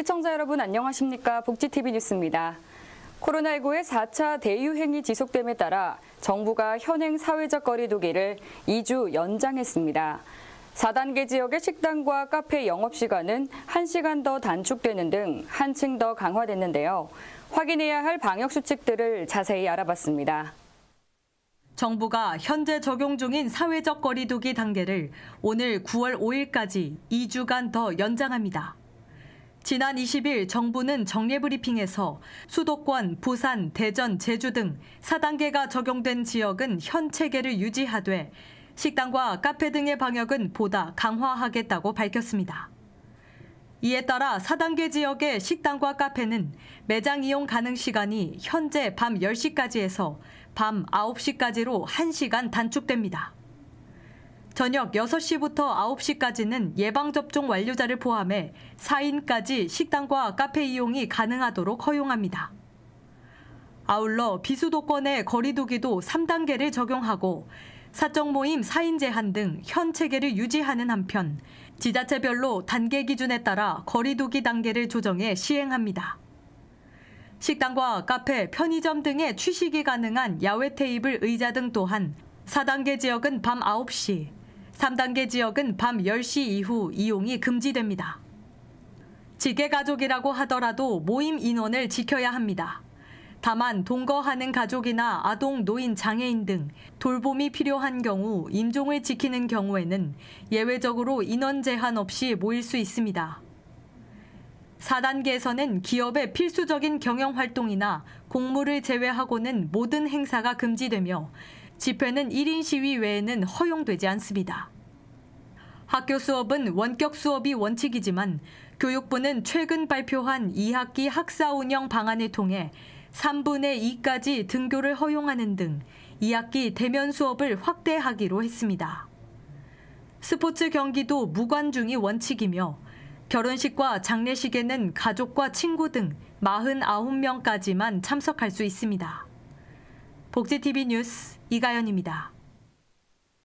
시청자 여러분 안녕하십니까? 복지TV 뉴스입니다. 코로나19의 4차 대유행이 지속됨에 따라 정부가 현행 사회적 거리두기를 2주 연장했습니다. 4단계 지역의 식당과 카페 영업시간은 1시간 더 단축되는 등 한층 더 강화됐는데요. 확인해야 할 방역수칙들을 자세히 알아봤습니다. 정부가 현재 적용 중인 사회적 거리두기 단계를 오늘 9월 5일까지 2주간 더 연장합니다. 지난 20일 정부는 정례 브리핑에서 수도권, 부산, 대전, 제주 등 4단계가 적용된 지역은 현 체계를 유지하되 식당과 카페 등의 방역은 보다 강화하겠다고 밝혔습니다. 이에 따라 4단계 지역의 식당과 카페는 매장 이용 가능 시간이 현재 밤 10시까지에서 밤 9시까지로 1시간 단축됩니다. 저녁 6시부터 9시까지는 예방접종 완료자를 포함해 4인까지 식당과 카페 이용이 가능하도록 허용합니다. 아울러 비수도권의 거리두기도 3단계를 적용하고 사적 모임 4인 제한 등 현 체계를 유지하는 한편 지자체별로 단계 기준에 따라 거리두기 단계를 조정해 시행합니다. 식당과 카페, 편의점 등의 취식이 가능한 야외 테이블 의자 등 또한 4단계 지역은 밤 9시, 3단계 지역은 밤 10시 이후 이용이 금지됩니다. 직계가족이라고 하더라도 모임 인원을 지켜야 합니다. 다만 동거하는 가족이나 아동, 노인, 장애인 등 돌봄이 필요한 경우 임종을 지키는 경우에는 예외적으로 인원 제한 없이 모일 수 있습니다. 4단계에서는 기업의 필수적인 경영활동이나 공무를 제외하고는 모든 행사가 금지되며 집회는 1인 시위 외에는 허용되지 않습니다. 학교 수업은 원격 수업이 원칙이지만 교육부는 최근 발표한 2학기 학사 운영 방안을 통해 3분의 2까지 등교를 허용하는 등 2학기 대면 수업을 확대하기로 했습니다. 스포츠 경기도 무관중이 원칙이며 결혼식과 장례식에는 가족과 친구 등 49명까지만 참석할 수 있습니다. 복지TV 뉴스 이가연입니다.